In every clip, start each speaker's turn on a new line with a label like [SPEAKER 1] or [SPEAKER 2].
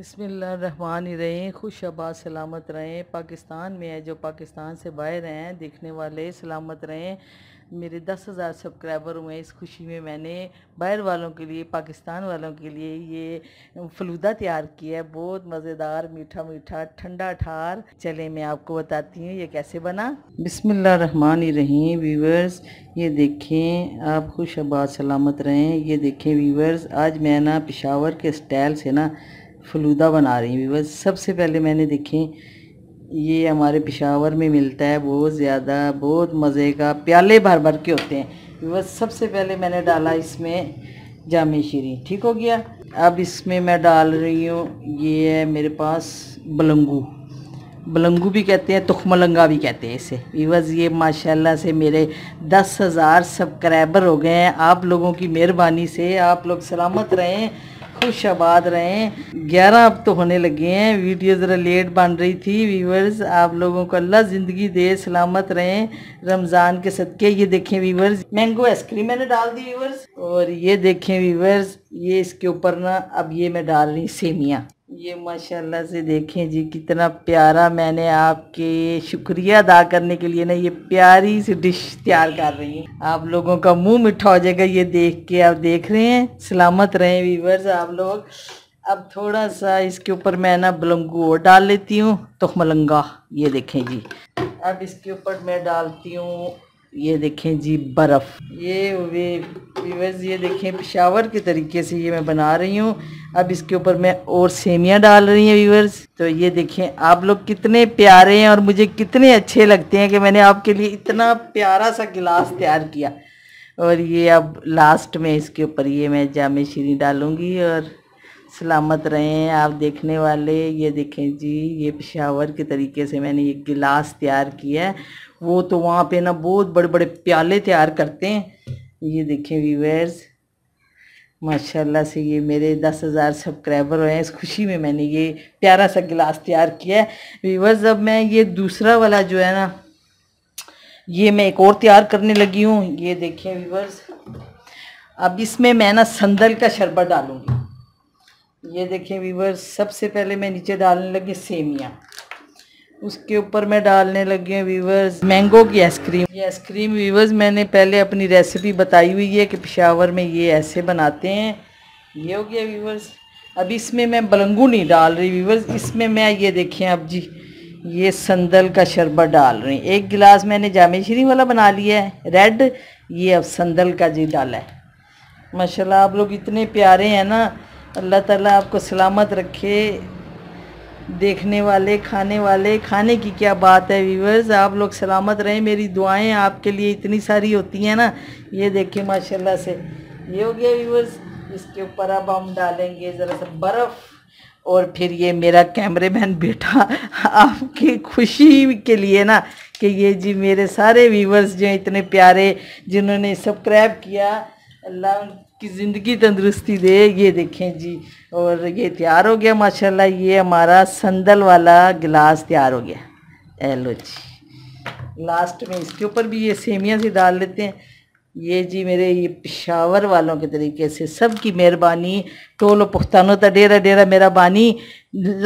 [SPEAKER 1] बसमान रहें खुश आबाद सलामत रहें पाकिस्तान में है जो पाकिस्तान से बाहर हैं देखने वाले सलामत रहें मेरे दस हज़ार सब्सक्राइबर हुए इस खुशी में मैंने बाहर वालों के लिए पाकिस्तान वालों के लिए ये फलूदा तैयार किया है बहुत मज़ेदार मीठा मीठा ठंडा ठार चले मैं आपको बताती हूँ ये कैसे बना बसमान रहीम व्यूवर्स ये देखें आप खुश आबाद सलामत रहें ये देखें व्यूवर्स आज मैं ना पिशावर के स्टाइल से ना फलूदा बना रही हूँ बस सबसे पहले मैंने देखें ये हमारे पिशावर में मिलता है बहुत ज़्यादा बहुत मज़े का प्याले भर भर के होते हैं बस सबसे पहले मैंने डाला इसमें जाम शीरी ठीक हो गया अब इसमें मैं डाल रही हूँ ये है मेरे पास बलंगू बलंगू भी कहते हैं तुखमलंगा भी कहते हैं इसे वीवर्स ये माशाल्लाह से मेरे दस हज़ार सब्सक्राइबर हो गए हैं आप लोगों की मेहरबानी से आप लोग सलामत रहें खुश आबाद रहें ग्यारह अब तो होने लगे हैं वीडियो ज़रा लेट बन रही थी वीवर्स आप लोगों को अल्लाह ज़िंदगी दे सलामत रहें रमज़ान के सदक़े ये देखें वीवर्स मैंगो आइसक्रीम मैंने डाल दी वीवर्स और ये देखें वीवर्स ये इसके ऊपर ना अब ये मैं डाल रही सेमियाँ ये माशाल्लाह से देखें जी कितना प्यारा मैंने आपके शुक्रिया अदा करने के लिए ना ये प्यारी सी डिश तैयार कर रही है आप लोगों का मुंह मीठा हो जाएगा ये देख के आप देख रहे हैं सलामत रहें वीवर्स आप लोग अब थोड़ा सा इसके ऊपर मैं ना बलंगू और डाल लेती हूँ तो मलंगा ये देखें जी अब इसके ऊपर मैं डालती हूँ ये देखें जी बर्फ़ ये व्यूवर्स ये देखें पिशावर के तरीके से ये मैं बना रही हूँ अब इसके ऊपर मैं और सेमियाँ डाल रही हैं व्यूवर्स तो ये देखें आप लोग कितने प्यारे हैं और मुझे कितने अच्छे लगते हैं कि मैंने आपके लिए इतना प्यारा सा गिलास तैयार किया और ये अब लास्ट में इसके ऊपर ये मैं जामे शीरी डालूँगी और सलामत रहें आप देखने वाले ये देखें जी ये पेशावर के तरीके से मैंने ये गिलास तैयार किया है वो तो वहाँ पे ना बहुत बड़े बड़े प्याले तैयार करते हैं ये देखें व्यूवर्स माशाल्लाह से ये मेरे दस हज़ार सब्सक्राइबर हुए हैं इस खुशी में मैंने ये प्यारा सा गिलास तैयार किया है व्यूवर्स अब मैं ये दूसरा वाला जो है ना ये मैं एक और तैयार करने लगी हूँ ये देखें व्यूवर्स अब इसमें मैं ना संदल का शरबत डालूँगी ये देखें वीवर सबसे पहले मैं नीचे डालने लगी सेमिया उसके ऊपर मैं डालने लगी हूँ वीवर्स मैंगो की आइसक्रीम ये आइसक्रीम वीवर्स मैंने पहले अपनी रेसिपी बताई हुई है कि पिशावर में ये ऐसे बनाते हैं ये हो गया वीवर्स अब इसमें मैं बलंगू नहीं डाल रही वीवर्स इसमें मैं ये देखें अब जी ये संदल का शरबत डाल रही हूँ एक गिलास मैंने जामे वाला बना लिया है रेड ये अब संदल का जी डाला है माशाला आप लोग इतने प्यारे हैं ना अल्लाह ताला आपको सलामत रखे देखने वाले खाने वाले खाने की क्या बात है व्यूवर्स आप लोग सलामत रहें मेरी दुआएं आपके लिए इतनी सारी होती हैं ना ये देखिए माशाल्लाह से ये हो गया व्यूवर्स इसके ऊपर अब हम डालेंगे ज़रा सा बर्फ़ और फिर ये मेरा कैमरे मैन बेटा आपकी खुशी के लिए ना कि ये जी मेरे सारे व्यूवर्स जो इतने प्यारे जिन्होंने सब्सक्राइब किया अल्लाह कि ज़िंदगी तंदुरुस्ती दे ये देखें जी और ये तैयार हो गया माशाल्लाह ये हमारा संदल वाला गिलास तैयार हो गया एलो जी लास्ट में इसके ऊपर भी ये सेमियाँ से डाल लेते हैं ये जी मेरे ये पिशावर वालों के तरीके से सब की मेहरबानी टोलो पुख्तानों ता डेरा डेरा मेरा बानी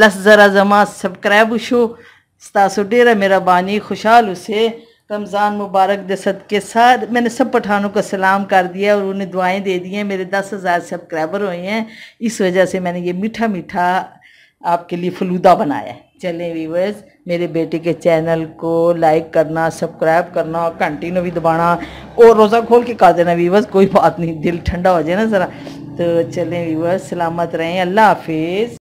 [SPEAKER 1] लस ज़रा जमा सब्सक्राइब उशो सतासो डेरा मेरा बानी खुशहाल उसे रमज़ान मुबारक दसद के साथ मैंने सब पठानों का सलाम कर दिया और उन्हें दुआएं दे दी हैं मेरे दस हज़ार सब्सक्राइबर हुए हैं इस वजह से मैंने ये मीठा मीठा आपके लिए फलूदा बनाया है चलें व्यूवर्स मेरे बेटे के चैनल को लाइक करना सब्सक्राइब करना घंटी भी दबाना और रोज़ा खोल के कर देना व्यूवर्स कोई बात नहीं दिल ठंडा हो जाए ना ज़रा तो चलें व्यूवर्स सलामत रहें अल्लाह हाफिज़